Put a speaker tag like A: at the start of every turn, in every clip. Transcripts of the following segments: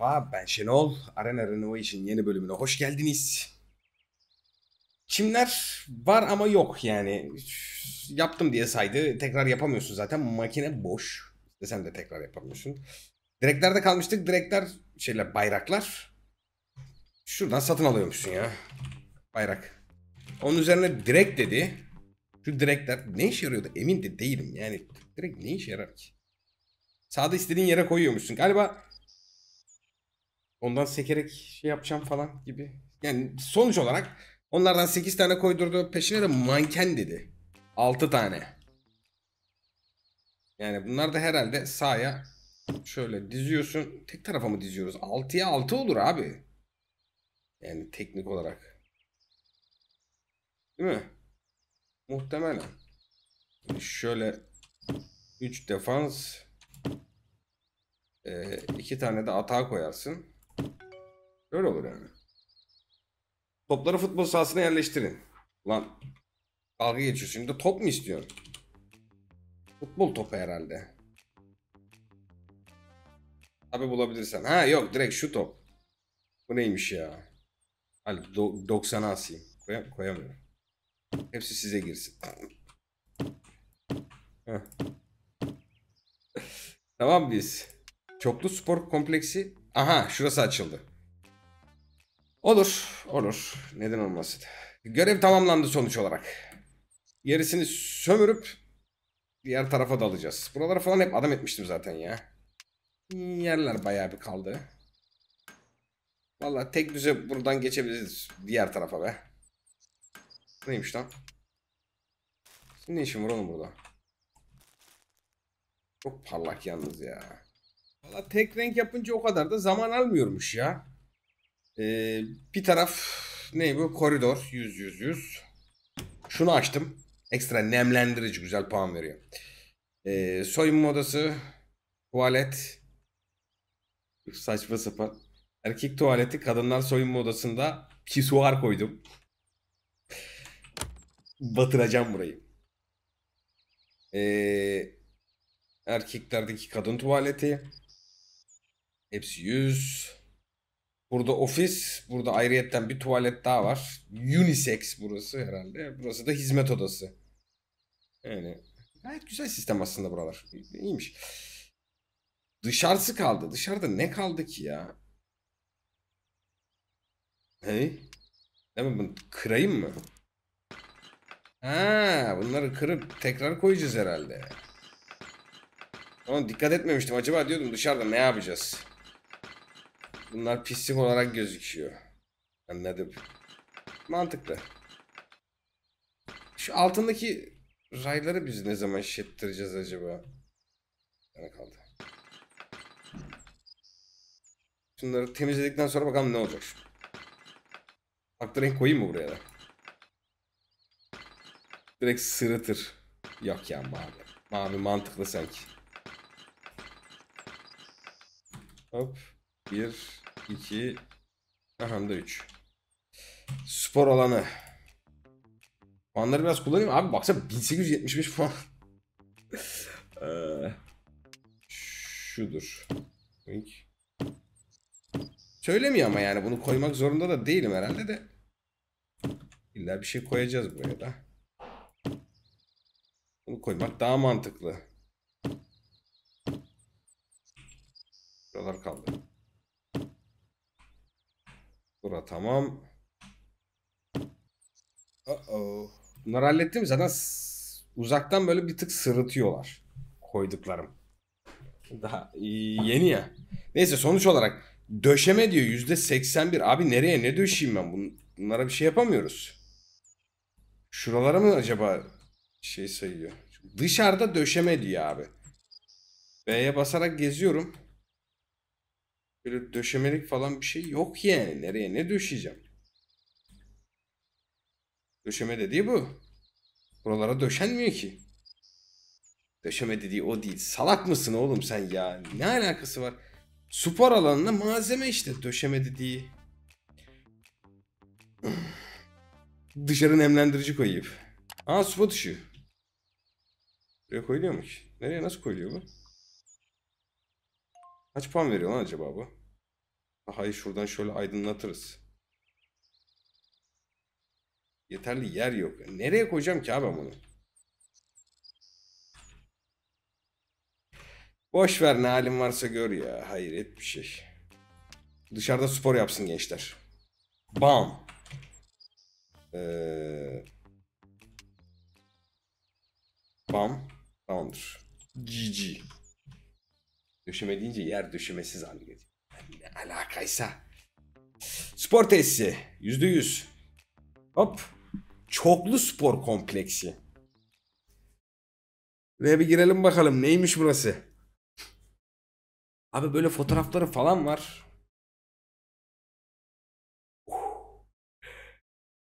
A: Merhaba ben Şenol. Arena Renovation yeni bölümüne hoş geldiniz. Çimler var ama yok yani. Yaptım diye saydı. Tekrar yapamıyorsun zaten. Makine boş. Sen de tekrar yapamıyorsun. Direklerde kalmıştık. Direkler şeyler bayraklar. Şuradan satın alıyormuşsun ya. Bayrak. Onun üzerine direk dedi. Şu direkler ne işe yarıyordu emin de değilim yani. Direk ne işe yarar ki? Sağda istediğin yere koyuyormuşsun. Galiba Ondan sekerek şey yapacağım falan gibi. Yani sonuç olarak onlardan 8 tane koydurdu. Peşine de manken dedi. 6 tane. Yani bunlar da herhalde sağa şöyle diziyorsun. Tek tarafa mı diziyoruz? 6'ya 6 olur abi. Yani teknik olarak. Değil mi? Muhtemelen. Şimdi şöyle 3 defans 2 e, iki tane de atağa koyarsın. Öyle olur yani. Topları futbol sahasına yerleştirin. Lan dalga geçiyor şimdi top mu istiyorsun? Futbol topu herhalde. Tabi bulabilirsen. Ha yok direkt şu top. Bu neymiş ya? Hadi 90 asayım. Koyam koyamıyorum. Hepsi size girsin. tamam biz. Çoklu spor kompleksi. Aha şurası açıldı. Olur. Olur. Neden olmasın. Görev tamamlandı sonuç olarak. Gerisini sömürüp diğer tarafa dalacağız. Buralara falan hep adam etmiştim zaten ya. Yerler bayağı bir kaldı. Valla tek düze buradan geçebiliriz diğer tarafa be. Neymiş lan? ne işin var oğlum burada? Çok parlak yalnız ya. Valla tek renk yapınca o kadar da zaman almıyormuş ya. Ee, bir taraf ne bu? Koridor 100 100 100. Şunu açtım. Ekstra nemlendirici güzel puan veriyor. Ee, soyunma odası, tuvalet. Saçma sapan. Erkek tuvaleti kadınlar soyunma odasında kisuar koydum. Batıracağım burayı. Ee, erkeklerdeki kadın tuvaleti. Hepsi 100. Burada ofis, burada ayrıyetten bir tuvalet daha var. Unisex burası herhalde. Burası da hizmet odası. Yani gayet güzel sistem aslında buralar. İyiymiş. Dışarısı kaldı. Dışarıda ne kaldı ki ya? Hey? Hemen bunu kırayım mı? Ha, bunları kırıp tekrar koyacağız herhalde. Ama dikkat etmemiştim. Acaba diyordum dışarıda ne yapacağız? Bunlar pislik olarak gözüküyor. Anladım. Mantıklı. Şu altındaki rayları biz ne zaman şettireceğiz acaba? Yana kaldı. Şunları temizledikten sonra bakalım ne olacak. Farklı renk koyayım mı buraya da? Direkt sırıtır. Yok ya mavi. Mavi mantıklı sanki. Hop. 1, 2, aha da 3. Spor alanı. Puanları biraz kullanayım. Abi baksana 1875 puan. ee, şudur. Link. Söylemiyor ama yani bunu koymak zorunda da değilim herhalde de. İlla bir şey koyacağız buraya da. Bunu koymak daha mantıklı. Buralar kaldı. Bura tamam. Uh -oh. Bunları hallettim. Zaten uzaktan böyle bir tık sırıtıyorlar. Koyduklarım. Daha yeni ya. Neyse sonuç olarak döşeme diyor yüzde 81. Abi nereye ne döşeyim ben? Bunlara bir şey yapamıyoruz. Şuralara mı acaba şey sayıyor? Dışarıda döşeme diyor abi. B'ye basarak geziyorum. Böyle döşemelik falan bir şey yok yani. Nereye ne döşeyeceğim? Döşeme dediği bu. Buralara döşenmiyor ki. Döşeme dediği o değil. Salak mısın oğlum sen ya? Ne alakası var? Spor alanına malzeme işte döşeme dediği. Dışarı nemlendirici koyayım. Aa su batışı. Buraya koyuluyor mu ki? Nereye nasıl koyuluyor bu? Kaç puan veriyor lan acaba bu? Hayır şuradan şöyle aydınlatırız. Yeterli yer yok. Nereye koyacağım ki abi bunu? Boş ver ne halin varsa gör ya. Hayır et bir şey. Dışarıda spor yapsın gençler. Bam. Ee... Bam. Tamamdır. GG. Döşeme deyince yer döşemesiz hale geliyor. Ne alakaysa. Spor tesisi. Yüzde yüz. Hop. Çoklu spor kompleksi. Ve bir girelim bakalım neymiş burası. Abi böyle fotoğrafları falan var.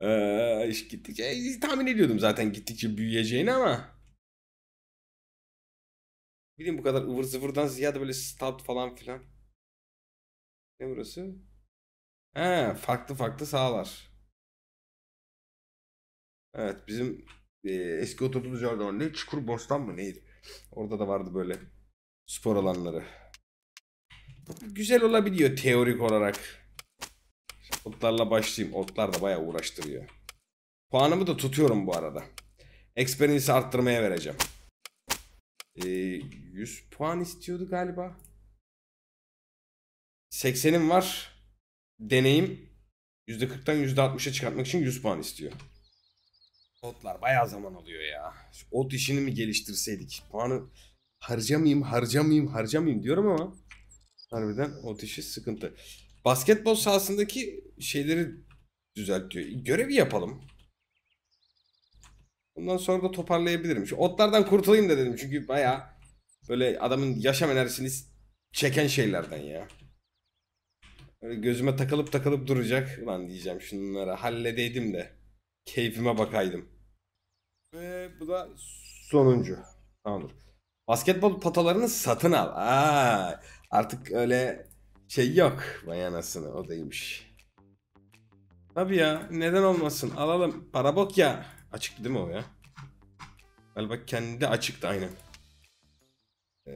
A: Ee, iş gittikçe e, tahmin ediyordum zaten gittikçe büyüyeceğini ama. Bileyim bu kadar ıvır zıvırdan ziyade böyle stout falan filan. Ne burası? He, farklı farklı sahalar. Evet bizim e, eski oturduğumuz yerde var. Ne çukur bostan mı neydi? Orada da vardı böyle spor alanları. Güzel olabiliyor teorik olarak. Otlarla başlayayım. Otlar da bayağı uğraştırıyor. Puanımı da tutuyorum bu arada. Experience'i arttırmaya vereceğim. Ee, 100 puan istiyordu galiba. 80'im var. Deneyim %40'tan %60'a çıkartmak için 100 puan istiyor. Otlar bayağı zaman alıyor ya. Şu ot işini mi geliştirseydik? Puanı harcamayayım, harcamayayım, harcamayayım diyorum ama harbiden ot işi sıkıntı. Basketbol sahasındaki şeyleri düzeltiyor. Görevi yapalım. Bundan sonra da toparlayabilirim. Şu otlardan kurtulayım da dedim. Çünkü bayağı böyle adamın yaşam enerjisini çeken şeylerden ya. Öyle gözüme takılıp takılıp duracak. Ulan diyeceğim şunlara halledeydim de. Keyfime bakaydım. Ve bu da sonuncu. Tamamdır. Basketbol patalarını satın al. Aa, artık öyle şey yok. Vay anasını o değilmiş. Tabii ya neden olmasın alalım. Para bok ya. açık değil mi o ya? Galiba kendi açıktı aynen. Ee,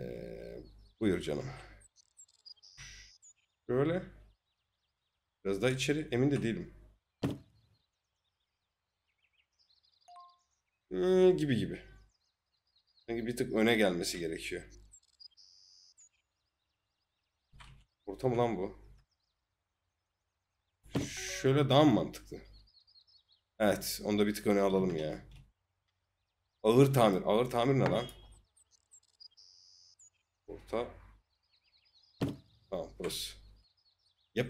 A: buyur canım. Böyle. Biraz daha içeri emin de değilim. Hmm, gibi gibi. Sanki bir tık öne gelmesi gerekiyor. Orta mı lan bu? Şöyle daha mı mantıklı? Evet. Onu da bir tık öne alalım ya. Ağır tamir. Ağır tamir ne lan? Orta. Tamam burası. Yep.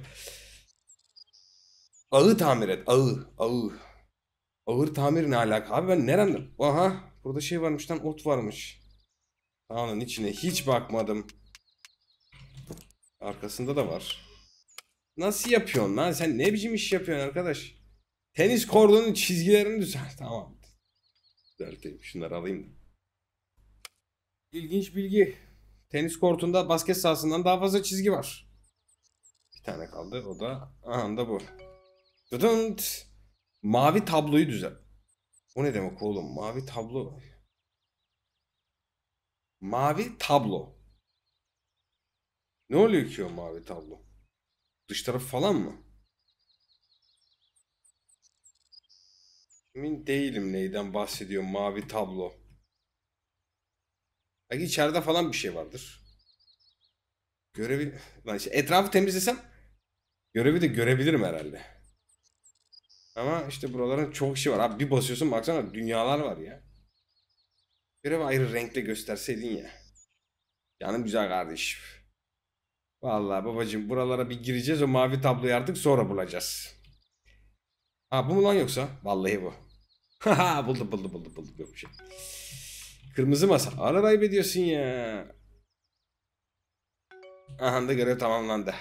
A: Ağı tamir et. Ağı. Ağı. Ağır tamir ne alaka? Abi ben nereden? Aha. Burada şey varmış lan ot varmış. Ağanın içine hiç bakmadım. Arkasında da var. Nasıl yapıyorsun lan? Sen ne biçim iş yapıyorsun arkadaş? Tenis kordonun çizgilerini düzelt. Tamam. Düzelteyim. Şunları alayım da. İlginç bilgi. Tenis kortunda basket sahasından daha fazla çizgi var. Bir tane kaldı. O da anında bu. Dıdınt. Mavi tabloyu düzel. O ne demek oğlum? Mavi tablo. Mavi tablo. Ne oluyor ki o mavi tablo? Dış taraf falan mı? Emin değilim neyden bahsediyor mavi tablo. Belki içeride falan bir şey vardır. Görevi... Ben işte etrafı temizlesem görevi de görebilirim herhalde. Ama işte buraların çok şey var. Abi bir basıyorsun baksana dünyalar var ya. Görev ayrı renkle gösterseydin ya. Canım güzel kardeşim. Vallahi babacım buralara bir gireceğiz. O mavi tabloyu artık sonra bulacağız. Ha bu mu lan yoksa? Vallahi bu. Haha buldum buldum buldum buldum. Yok bir şey. Kırmızı masa. Ara rayb ediyorsun ya. Aha da görev tamamlandı.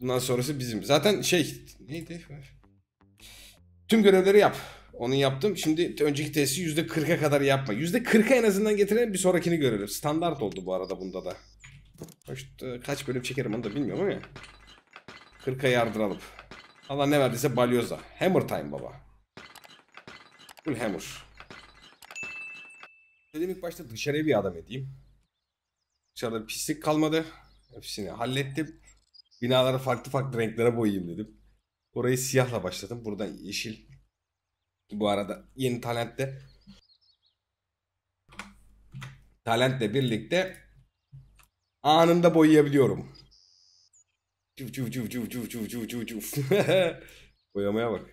A: Bundan sonrası bizim. Zaten şey neydi? Tüm görevleri yap. Onu yaptım. Şimdi önceki testi %40'a kadar yapma. %40'a en azından getirelim bir sonrakini görelim. Standart oldu bu arada bunda da. İşte kaç bölüm çekerim onu da bilmiyorum ama. 40'a yardıralım. Allah ne verdiyse balyoza. Hammer time baba. Full hammer. Dedim ilk başta dışarıya bir adam edeyim. Dışarıda pislik kalmadı. Hepsini hallettim. Binaları farklı farklı renklere boyayayım dedim. Orayı siyahla başladım. Burada yeşil. Bu arada yeni talentle talentle birlikte anında boyayabiliyorum. Çuf çuf çuf çuf çuf çuf çuf çuf çuf. Boyamaya bak.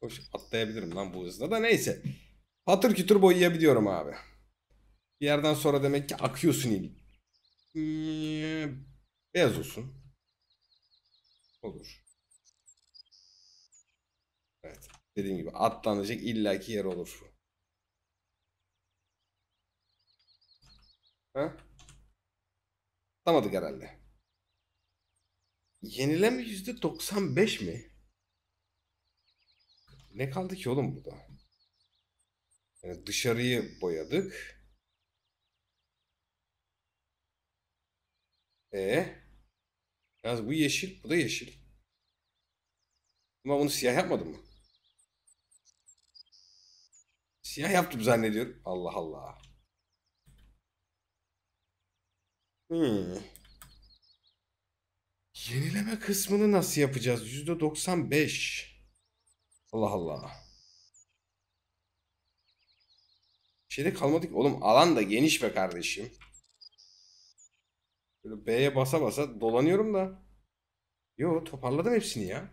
A: Hoş atlayabilirim lan bu hızla da neyse. Patır kütür boyayabiliyorum abi. Bir yerden sonra demek ki akıyorsun ilik. Hmm, beyaz olsun. Olur. Evet. Dediğim gibi atlanacak illaki yer olur. Ha? Atlamadık herhalde. Yenileme yüzde 95 mi? Ne kaldı ki oğlum burada? Yani dışarıyı boyadık. E ee? Yalnız bu yeşil, bu da yeşil. Ama bunu siyah yapmadım mı? Siyah yaptım zannediyorum. Allah Allah. Hmm. Yenileme kısmını nasıl yapacağız? yüzde %95. Allah Allah. Şeyde kalmadık. Oğlum alan da geniş be kardeşim. Böyle B'ye basa basa dolanıyorum da. Yo toparladım hepsini ya.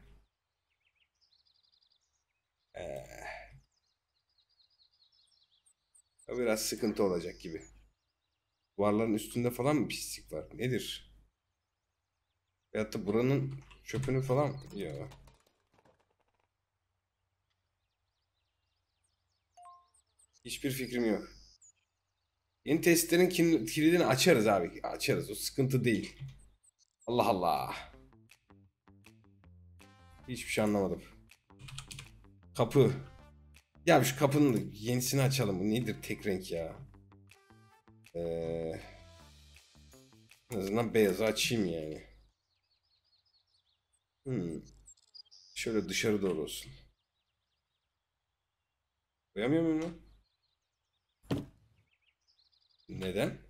A: O biraz sıkıntı olacak gibi. Duvarların üstünde falan mı pislik var? Nedir? Veyahut da buranın çöpünü falan Ya. Hiçbir fikrim yok. Yeni testlerin kilidini açarız abi. Açarız. O sıkıntı değil. Allah Allah. Hiçbir şey anlamadım. Kapı. Ya şu kapının yenisini açalım. Bu nedir tek renk ya? Ee, en azından beyazı açayım yani. Hmm. Şöyle dışarı doğru olsun. Koyamıyor muyum lan? Neden?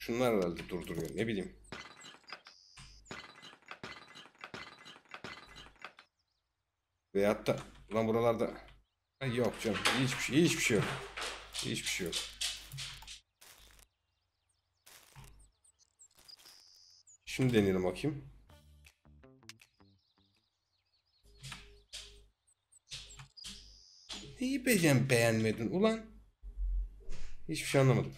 A: Şunlar herhalde durduruyor. Ne bileyim. Veyahut da Ulan buralarda yok canım. Hiçbir şey, hiçbir şey yok. Hiçbir şey yok. Şimdi deneyelim bakayım. Neyi beğen beğenmedin ulan? Hiçbir şey anlamadım.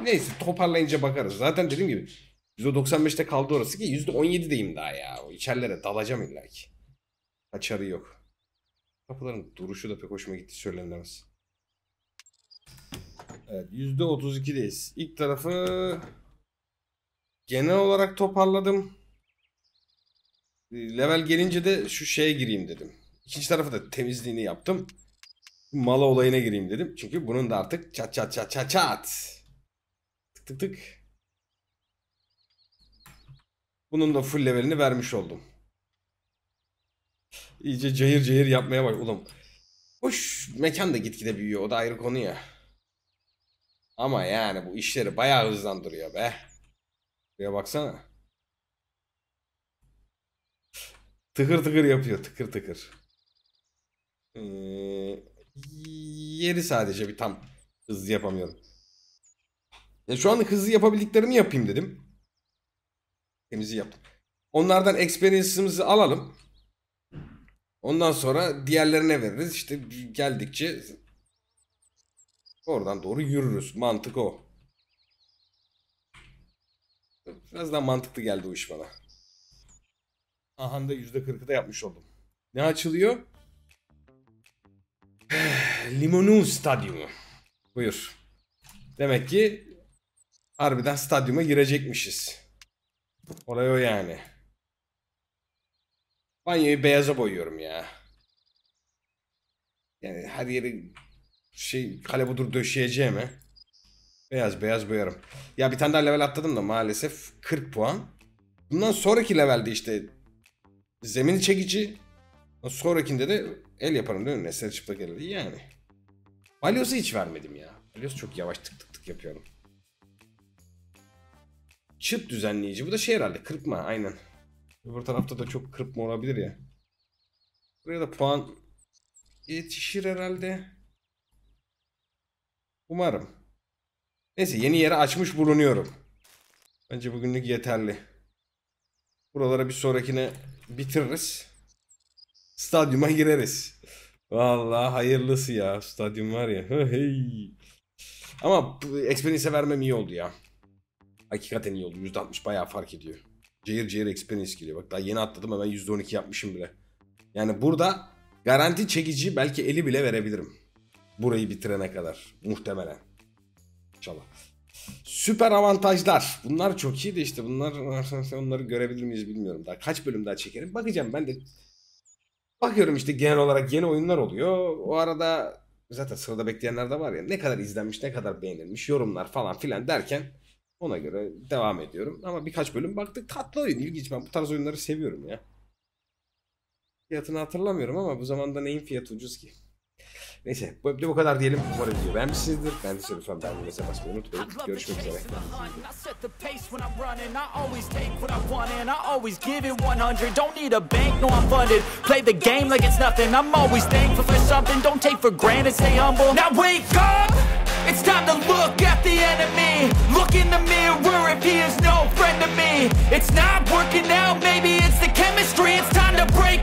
A: Neyse toparlayınca bakarız. Zaten dediğim gibi %95'te kaldı orası ki %17'deyim daha ya. O içerilere dalacağım illaki. Açarı yok. Kapıların duruşu da pek hoşuma gitti söylenemez. Evet %32'deyiz. İlk tarafı genel olarak toparladım. Level gelince de şu şeye gireyim dedim. İkinci tarafı da temizliğini yaptım. Mala olayına gireyim dedim. Çünkü bunun da artık çat çat çat çat çat. Tık tık tık. Bunun da full levelini vermiş oldum. İyice cayır cayır yapmaya bak oğlum. Hoş mekan da gitgide büyüyor o da ayrı konu ya. Ama yani bu işleri bayağı hızlandırıyor be. Buraya baksana. Tıkır tıkır yapıyor tıkır tıkır. Ee, yeri sadece bir tam hızlı yapamıyorum. Ya şu an hızlı yapabildiklerimi yapayım dedim. Temizliği yaptım. Onlardan experience'ımızı alalım. Ondan sonra diğerlerine veririz. İşte geldikçe oradan doğru yürürüz. Mantık o. Biraz daha mantıklı geldi bu iş bana. Ahanda %40'ı da yapmış oldum. Ne açılıyor? Limonu Stadyumu. Buyur. Demek ki harbiden stadyuma girecekmişiz. Oraya o yani. Banyoyu beyaza boyuyorum ya. Yani her yeri şey kale budur döşeyeceğime beyaz beyaz boyarım. Ya bir tane daha level atladım da maalesef 40 puan. Bundan sonraki levelde işte zemin çekici. Sonrakinde de el yaparım değil mi? Eseri çıplak el yani. Balyoz'u hiç vermedim ya. Balyoz çok yavaş tık tık tık yapıyorum. Çıt düzenleyici. Bu da şey herhalde kırpma aynen. Öbür tarafta da çok kırpma olabilir ya. Buraya da puan yetişir herhalde. Umarım. Neyse yeni yere açmış bulunuyorum. Bence bugünlük yeterli. Buralara bir sonrakine bitiririz. Stadyuma gireriz. Vallahi hayırlısı ya. Stadyum var ya. Hey. Ama Experience'e vermem iyi oldu ya. Hakikaten iyi oldu. %60 bayağı fark ediyor. Cehir cehir experience geliyor. Bak daha yeni atladım hemen %12 yapmışım bile. Yani burada garanti çekici belki eli bile verebilirim. Burayı bitirene kadar muhtemelen. İnşallah. Süper avantajlar. Bunlar çok iyi de işte bunlar onları görebilir miyiz bilmiyorum. Daha kaç bölüm daha çekerim bakacağım ben de. Bakıyorum işte genel olarak yeni oyunlar oluyor. O arada zaten sırada bekleyenler de var ya ne kadar izlenmiş ne kadar beğenilmiş yorumlar falan filan derken ona göre devam ediyorum. Ama birkaç bölüm baktık tatlı oyun ilginç. Ben bu tarz oyunları seviyorum ya. Fiyatını hatırlamıyorum ama bu zamanda neyin fiyatı ucuz ki? Neyse bu bölümde bu kadar diyelim. Umarım video beğenmişsinizdir. Ben de lütfen beğenmeyi ve basmayı unutmayın. Görüşmek üzere. Play It's time to look at the enemy Look in the mirror if he is no friend to me It's not working out, maybe it's the chemistry It's time to break